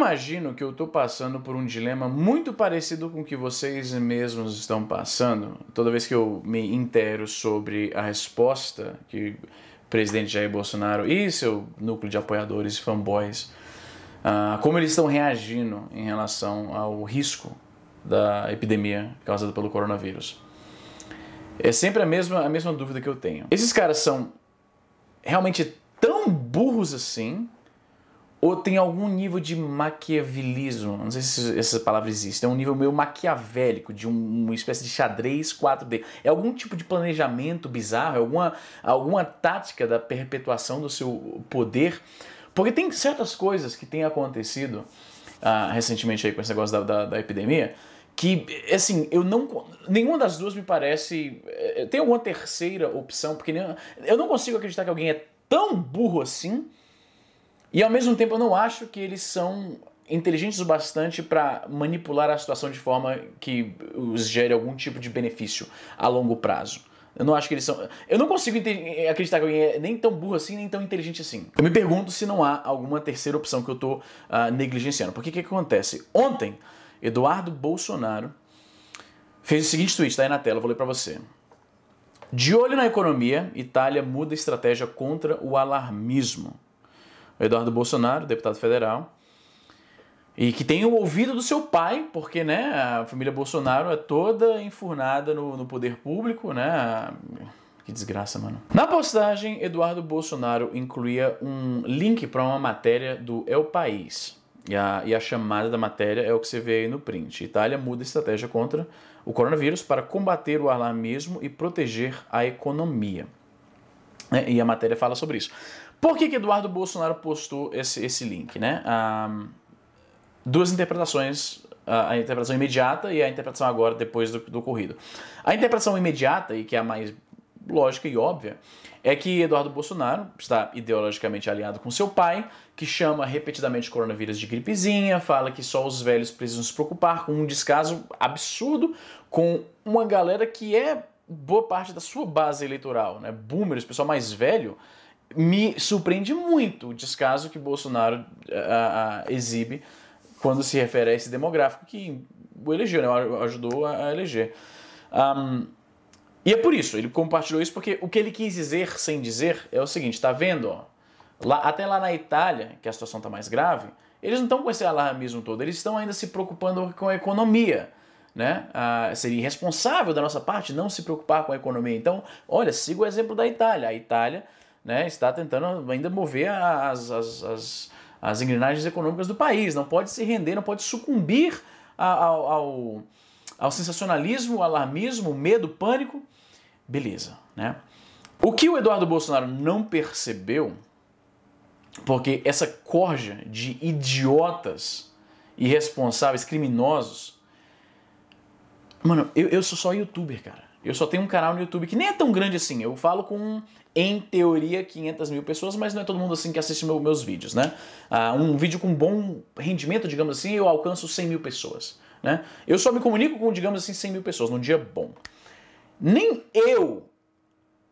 imagino que eu estou passando por um dilema muito parecido com o que vocês mesmos estão passando. Toda vez que eu me intero sobre a resposta que o presidente Jair Bolsonaro e seu núcleo de apoiadores e fanboys, uh, como eles estão reagindo em relação ao risco da epidemia causada pelo coronavírus. É sempre a mesma, a mesma dúvida que eu tenho. Esses caras são realmente tão burros assim ou tem algum nível de maquiavelismo, não sei se essa palavra existe, é um nível meio maquiavélico, de um, uma espécie de xadrez 4D. É algum tipo de planejamento bizarro, é alguma, alguma tática da perpetuação do seu poder. Porque tem certas coisas que têm acontecido ah, recentemente aí com esse negócio da, da, da epidemia, que, assim, eu não. Nenhuma das duas me parece. Eh, tem alguma terceira opção, porque nem, eu não consigo acreditar que alguém é tão burro assim e ao mesmo tempo eu não acho que eles são inteligentes o bastante para manipular a situação de forma que os gere algum tipo de benefício a longo prazo. Eu não acho que eles são. Eu não consigo acreditar que alguém é nem tão burro assim, nem tão inteligente assim. Eu me pergunto se não há alguma terceira opção que eu estou uh, ah, negligenciando. Porque o que, que acontece? Ontem, Eduardo Bolsonaro fez o seguinte tweet, tá aí na tela, eu vou ler para você. De olho na economia, Itália muda estratégia contra o alarmismo. Eduardo Bolsonaro, deputado federal, e que tem o ouvido do seu pai, porque né, a família Bolsonaro é toda enfurnada no, no poder público, né? Que desgraça, mano. Na postagem, Eduardo Bolsonaro incluía um link para uma matéria do El País. E a, e a, chamada da matéria é o que você vê aí no print. Itália muda estratégia contra o coronavírus para combater o alarmismo e proteger a economia. É, e a matéria fala sobre isso. Por que, que Eduardo Bolsonaro postou esse, esse link? Né? Um, ah, duas interpretações a interpretação imediata e a interpretação agora, depois do, do ocorrido. A interpretação imediata, e que é a mais lógica e óbvia, é que Eduardo Bolsonaro está ideologicamente aliado com seu pai, que chama repetidamente coronavírus de gripezinha, fala que só os velhos precisam se preocupar com um descaso absurdo com uma galera que é boa parte da sua base eleitoral, né? Boomers, pessoal mais velho, me surpreende muito o descaso que Bolsonaro eh, a, a, exibe quando se refere a esse demográfico que o elegeu, né? ajudou a, a eleger. Um, e é por isso, ele compartilhou isso porque o que ele quis dizer sem dizer é o seguinte: tá vendo? Ó, lá, até lá na Itália, que a situação tá mais grave, eles não estão com esse alarmismo todo, eles estão ainda se preocupando com a economia. Né? Ah, seria irresponsável da nossa parte não se preocupar com a economia. Então, olha, siga o exemplo da Itália. A Itália né, está tentando ainda mover as, as, as, as, engrenagens econômicas do país. Não pode se render, não pode sucumbir ao, ao, ao sensacionalismo, alarmismo, medo, pânico. Beleza, né? O que o Eduardo Bolsonaro não percebeu, porque essa corja de idiotas irresponsáveis, criminosos. Mano, eu, eu sou só youtuber, cara. Eu só tenho um canal no YouTube que nem é tão grande assim. Eu falo com, em teoria, 500 mil pessoas, mas não é todo mundo assim que assiste meu, meus vídeos, né? Ah, um vídeo com bom rendimento, digamos assim, eu alcanço 100 mil pessoas, né? Eu só me comunico com, digamos assim, 100 mil pessoas num dia bom. Nem eu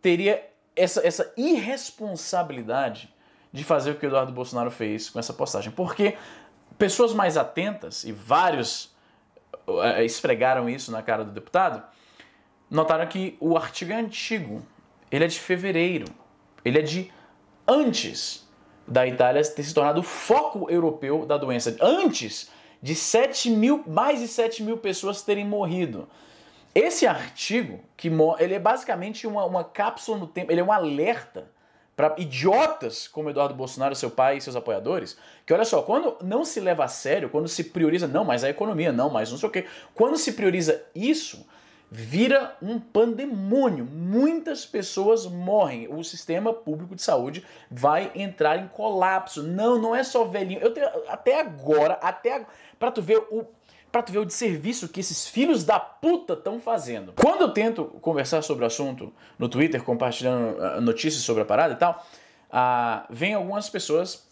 teria essa, essa irresponsabilidade de fazer o que o Eduardo Bolsonaro fez com essa postagem. Porque pessoas mais atentas, e vários eh, esfregaram isso na cara do deputado, notaram que o artigo é antigo. Ele é de fevereiro. Ele é de antes da Itália ter se tornado o foco europeu da doença. Antes de 7 mil, mais de 7 mil pessoas terem morrido. Esse artigo, que ele é basicamente uma, uma cápsula no tempo, ele é um alerta para idiotas como Eduardo Bolsonaro, seu pai e seus apoiadores, que olha só, quando não se leva a sério, quando se prioriza, não, mas a economia, não, mas não sei o quê, quando se prioriza isso, vira um pandemônio. Muitas pessoas morrem. O sistema público de saúde vai entrar em colapso. Não, não é só velhinho. Eu tenho, até agora, até para tu ver o para tu ver o desserviço que esses filhos da puta estão fazendo. Quando eu tento conversar sobre o assunto no Twitter, compartilhando ah, notícias sobre a parada e tal, ah, vem algumas pessoas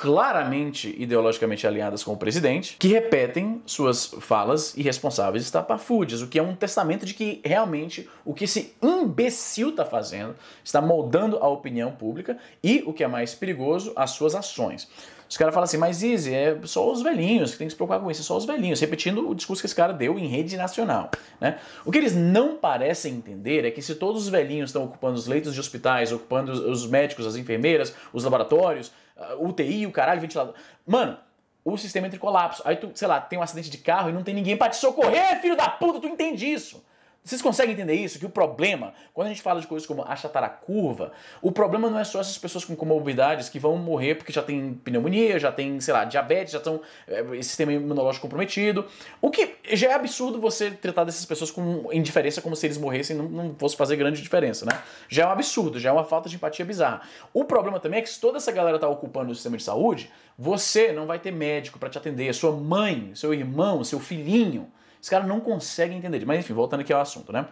claramente ideologicamente alinhadas com o presidente, que repetem suas falas irresponsáveis e estapafúrdias, o que é um testamento de que realmente o que esse imbecil está fazendo está moldando a opinião pública e, o que é mais perigoso, as suas ações. Os caras falam assim, mas Izzy, é só os velhinhos que tem que se preocupar com isso, é só os velhinhos, repetindo o discurso que esse cara deu em rede nacional. Né? O que eles não parecem entender é que se todos os velhinhos estão ocupando os leitos de hospitais, ocupando os médicos, as enfermeiras, os laboratórios, UTI, o caralho, ventilador. Mano, o sistema entra em colapso. Aí tu, sei lá, tem um acidente de carro e não tem ninguém para te socorrer, filho da puta, tu entende isso. Vocês conseguem entender isso? Que o problema, quando a gente fala de coisas como achatar a curva, o problema não é só essas pessoas com comorbidades que vão morrer porque já tem pneumonia, já tem, sei lá, diabetes, já estão é, eh, sistema imunológico comprometido. O que já é absurdo você tratar dessas pessoas com indiferença como se eles morressem não, não fosse fazer grande diferença, né? Já é um absurdo, já é uma falta de empatia bizarra. O problema também é que se toda essa galera tá ocupando o sistema de saúde, você não vai ter médico para te atender, sua mãe, seu irmão, seu filhinho esse caras não conseguem entender. Mas enfim, voltando aqui ao assunto, né?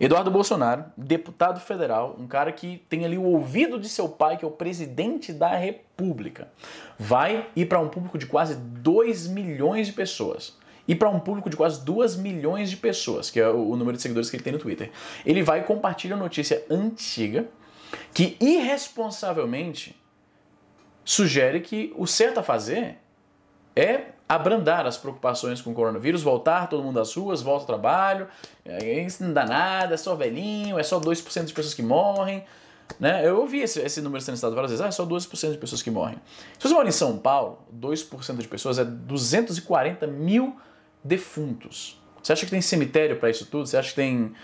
Eduardo Bolsonaro, deputado federal, um cara que tem ali o ouvido de seu pai, que é o presidente da República, vai ir para um público de quase 2 milhões de pessoas. E para um público de quase 2 milhões de pessoas, que é o número de seguidores que ele tem no Twitter. Ele vai e compartilha notícia antiga que irresponsavelmente sugere que o certo a fazer é abrandar as preocupações com o coronavírus, voltar todo mundo às ruas, volta ao trabalho, é, isso não dá nada, é só velhinho, é só 2% de pessoas que morrem. Né? Eu ouvi esse, esse número sendo citado várias vezes, ah, é só 2% de pessoas que morrem. Se você mora em São Paulo, 2% de pessoas é 240 mil defuntos. Você acha que tem cemitério para isso tudo? Você acha que tem.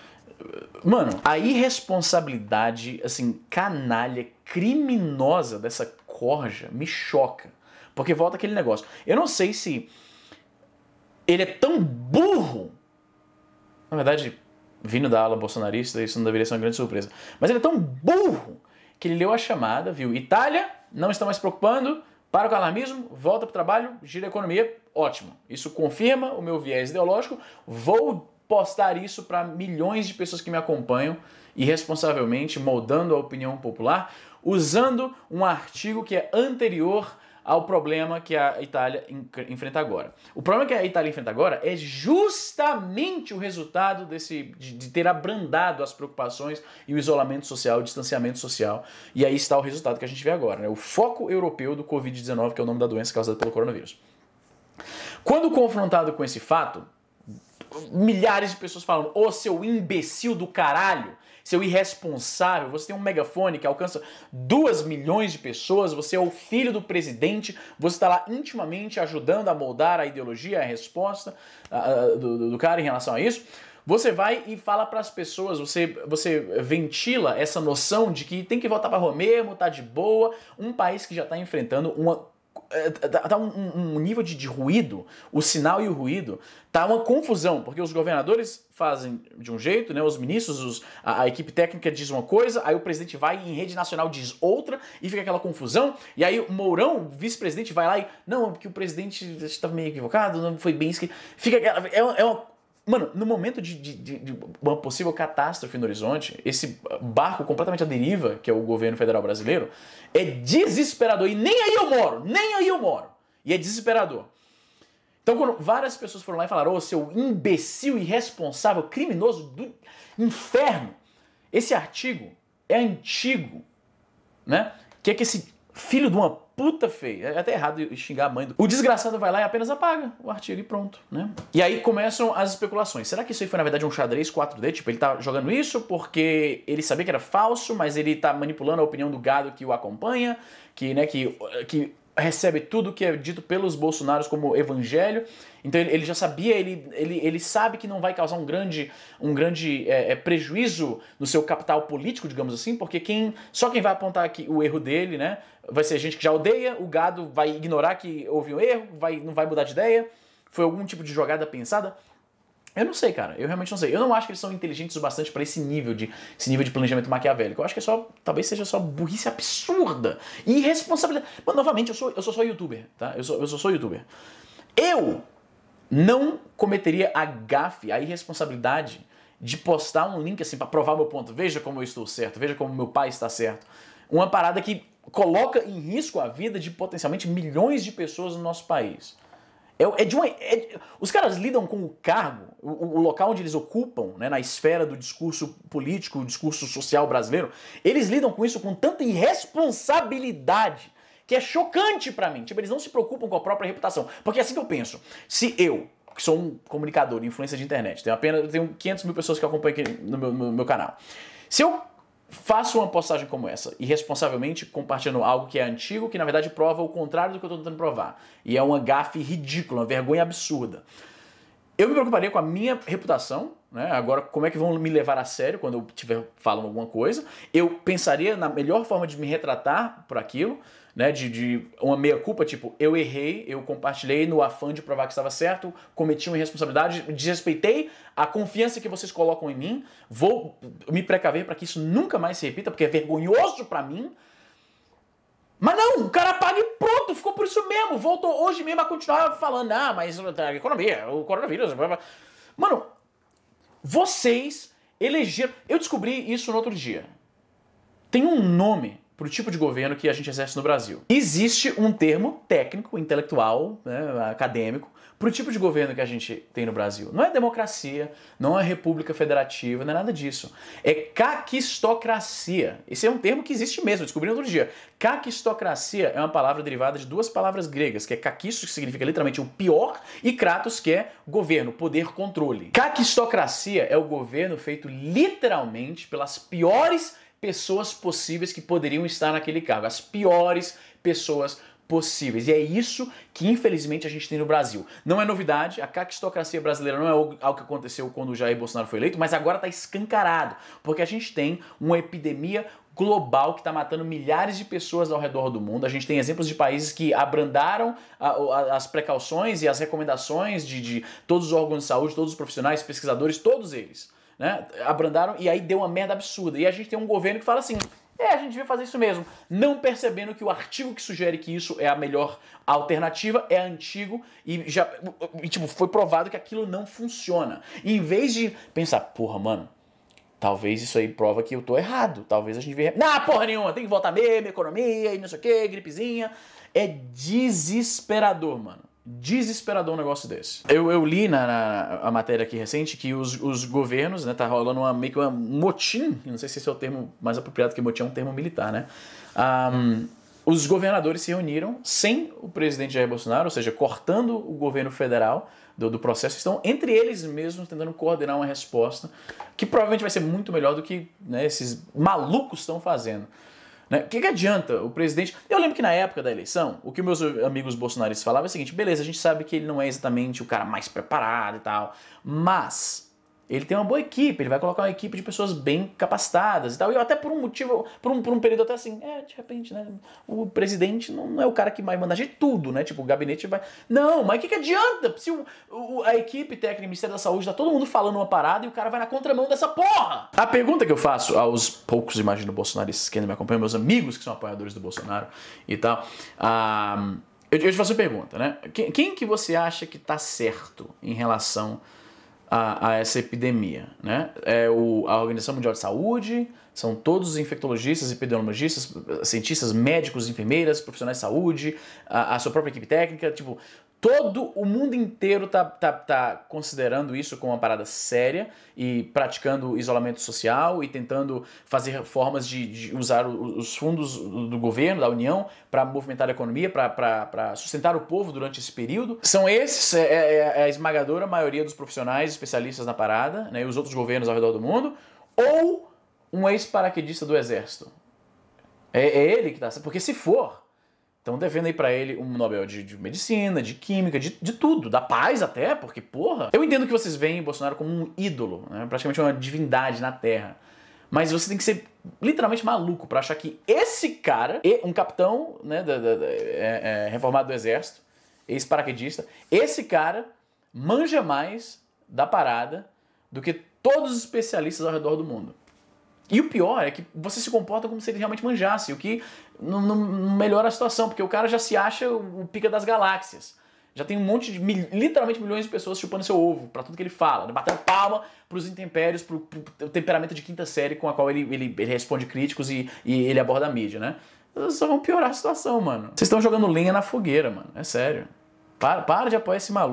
Eh, mano, a irresponsabilidade, assim, canalha, criminosa dessa corja me choca. Porque volta aquele negócio. Eu não sei se ele é tão burro. Na verdade, vindo da ala bolsonarista, isso não deveria ser uma grande surpresa. Mas ele é tão burro que ele leu a chamada, viu? Itália, não está mais se preocupando, para o alarmismo, volta para o trabalho, gira a economia, ótimo. Isso confirma o meu viés ideológico. Vou postar isso para milhões de pessoas que me acompanham irresponsavelmente moldando a opinião popular, usando um artigo que é anterior ao problema que a Itália enfrenta agora. O problema que a Itália enfrenta agora é justamente o resultado desse de, de ter abrandado as preocupações e o isolamento social, o distanciamento social. E aí está o resultado que a gente vê agora, né? O foco europeu do Covid-19, que é o nome da doença causada pelo coronavírus. Quando confrontado com esse fato, milhares de pessoas falam: "Ô, seu imbecil do caralho, seu irresponsável, você tem um megafone que alcança 2 milhões de pessoas, você é o filho do presidente, você está lá intimamente ajudando a moldar a ideologia, a resposta uh, do, do cara em relação a isso. Você vai e fala para as pessoas, você, você ventila essa noção de que tem que votar para Roma mesmo, tá de boa, um país que já está enfrentando uma tá um, um nível de, de, ruído, o sinal e o ruído, tá uma confusão, porque os governadores fazem de um jeito, né? Os ministros, os, a, a, equipe técnica diz uma coisa, aí o presidente vai em rede nacional diz outra e fica aquela confusão. E aí o Mourão, vice-presidente, vai lá e não, é porque o presidente estava tá meio equivocado, não foi bem escrito. Fica aquela, é, é uma Mano, no momento de, de, de, de, uma possível catástrofe no horizonte, esse barco completamente à deriva, que é o governo federal brasileiro, é desesperador. E nem aí eu moro, nem aí eu moro. E é desesperador. Então, quando várias pessoas foram lá e falaram, ô, oh, seu imbecil, irresponsável, criminoso do inferno, esse artigo é antigo, né? Que é que esse filho de uma puta feia. É até errado xingar a mãe do. O desgraçado vai lá e apenas apaga o artigo e pronto, né? E aí começam as especulações. Será que isso aí foi na verdade um xadrez 4D? Tipo, ele tá jogando isso porque ele sabia que era falso, mas ele tá manipulando a opinião do gado que o acompanha, que, né, que, que recebe tudo que é dito pelos bolsonaros como evangelho. Então ele, ele, já sabia, ele, ele, ele sabe que não vai causar um grande, um grande é, é, prejuízo no seu capital político, digamos assim, porque quem só quem vai apontar aqui o erro dele, né, vai ser gente que já odeia, o gado vai ignorar que houve um erro, vai, não vai mudar de ideia, foi algum tipo de jogada pensada. Eu não sei, cara. Eu realmente não sei. Eu não acho que eles são inteligentes o bastante para esse nível de esse nível de planejamento maquiavélico. Eu acho que é só, talvez seja só burrice absurda e irresponsabilidade. Mas novamente, eu sou eu sou só youtuber, tá? Eu sou eu sou só youtuber. Eu não cometeria a gafe, a irresponsabilidade de postar um link assim para provar meu ponto. Veja como eu estou certo, veja como meu pai está certo. Uma parada que coloca em risco a vida de potencialmente milhões de pessoas no nosso país. É, é de uma, é, os caras lidam com o cargo, o, o local onde eles ocupam, né, na esfera do discurso político, o discurso social brasileiro, eles lidam com isso com tanta irresponsabilidade que é chocante para mim. Tipo, eles não se preocupam com a própria reputação. Porque é assim que eu penso. Se eu, que sou um comunicador, influência de internet, tenho apenas tenho 500 mil pessoas que acompanham aqui no meu, no meu canal, se eu faça uma postagem como essa, irresponsavelmente compartilhando algo que é antigo, que na verdade prova o contrário do que eu estou tentando provar. E é uma gafe ridícula, uma vergonha absurda. Eu me preocuparia com a minha reputação, né? Agora, como é que vão me levar a sério quando eu estiver falando alguma coisa? Eu pensaria na melhor forma de me retratar por aquilo né? De, de uma meia-culpa, tipo, eu errei, eu compartilhei no afã de provar que estava certo, cometi uma irresponsabilidade, desrespeitei a confiança que vocês colocam em mim, vou me precaver para que isso nunca mais se repita, porque é vergonhoso para mim. Mas não, o cara paga e pronto, ficou por isso mesmo. Voltou hoje mesmo a continuar falando, ah, mas eh, a economia, o coronavírus. Blá, blá. Mano, vocês elegeram. Eu descobri isso no outro dia. Tem um nome para o tipo de governo que a gente exerce no Brasil. Existe um termo técnico, intelectual, né, acadêmico, para o tipo de governo que a gente tem no Brasil. Não é democracia, não é república federativa, não é nada disso. É caquistocracia. Esse é um termo que existe mesmo, descobri outro dia. Caquistocracia é uma palavra derivada de duas palavras gregas, que é caquisto, que significa literalmente o pior, e kratos, que é governo, poder, controle. Caquistocracia é o governo feito literalmente pelas piores pessoas possíveis que poderiam estar naquele cargo, as piores pessoas possíveis. E é isso que infelizmente a gente tem no Brasil. Não é novidade, a caquistocracia brasileira não é algo que aconteceu quando o Jair Bolsonaro foi eleito, mas agora está escancarado, porque a gente tem uma epidemia global que está matando milhares de pessoas ao redor do mundo. A gente tem exemplos de países que abrandaram a, a, as precauções e as recomendações de, de todos os órgãos de saúde, todos os profissionais, pesquisadores, todos eles né? Abrandaram e aí deu uma merda absurda. E a gente tem um governo que fala assim: é, a gente devia fazer isso mesmo. Não percebendo que o artigo que sugere que isso é a melhor alternativa é antigo e já e, tipo, foi provado que aquilo não funciona. E em vez de pensar, porra, mano, talvez isso aí prova que eu tô errado. Talvez a gente devia. Não, porra nenhuma, tem que voltar mesmo, economia e não sei o que, gripezinha. É desesperador, mano desesperador um negócio desse. Eu, eu li na, na a matéria aqui recente que os, os governos, né, tá rolando uma, meio que uma motim, não sei se esse é o termo mais apropriado, que motim é um termo militar, né? Um, os governadores se reuniram sem o presidente Jair Bolsonaro, ou seja, cortando o governo federal do, do processo, estão entre eles mesmos tentando coordenar uma resposta que provavelmente vai ser muito melhor do que né, esses malucos estão fazendo. Né? O que, que adianta o presidente. Eu lembro que na época da eleição, o que meus amigos bolsonaristas falavam é o seguinte: beleza, a gente sabe que ele não é exatamente o cara mais preparado e tal, mas ele tem uma boa equipe, ele vai colocar uma equipe de pessoas bem capacitadas e tal. E até por um motivo, por um, por um período até assim, é, de repente, né? O presidente não é o cara que vai mandar de tudo, né? Tipo, o gabinete vai. Não, mas o que, que adianta? Se o, o, a equipe técnica do Ministério da Saúde tá todo mundo falando uma parada e o cara vai na contramão dessa porra! A pergunta que eu faço aos poucos, imagino, bolsonaristas que ainda me acompanham, meus amigos que são apoiadores do Bolsonaro e tal. Ah, eu, eu te faço a pergunta, né? Quem, quem que você acha que tá certo em relação a, a essa epidemia. Né? É o, a Organização Mundial de Saúde, são todos os infectologistas, epidemiologistas, cientistas, médicos, enfermeiras, profissionais de saúde, a, a sua própria equipe técnica, tipo, todo o mundo inteiro tá, tá, tá considerando isso como uma parada séria e praticando isolamento social e tentando fazer formas de, de usar os fundos do governo, da União, para movimentar a economia, para sustentar o povo durante esse período. São esses é, é, é, a esmagadora maioria dos profissionais especialistas na parada né, e os outros governos ao redor do mundo, ou um ex-paraquedista do exército. É, é ele que está. Porque se for então devendo aí para ele um Nobel de, de medicina, de química, de, de, tudo, da paz até, porque porra. Eu entendo que vocês veem Bolsonaro como um ídolo, né? praticamente uma divindade na Terra. Mas você tem que ser literalmente maluco para achar que esse cara, um capitão né, da, da, da, é, é, reformado do exército, ex-paraquedista, esse cara manja mais da parada do que todos os especialistas ao redor do mundo. E o pior é que você se comporta como se ele realmente manjasse, o que não, não melhora a situação, porque o cara já se acha o pica das galáxias. Já tem um monte de, literalmente milhões de pessoas chupando seu ovo para tudo que ele fala, batendo palma pros intempéries, pro, pro, temperamento de quinta série com a qual ele, ele, ele responde críticos e, e ele aborda a mídia, né? Só vão piorar a situação, mano. Vocês estão jogando lenha na fogueira, mano. É sério. Para, para de apoiar esse maluco.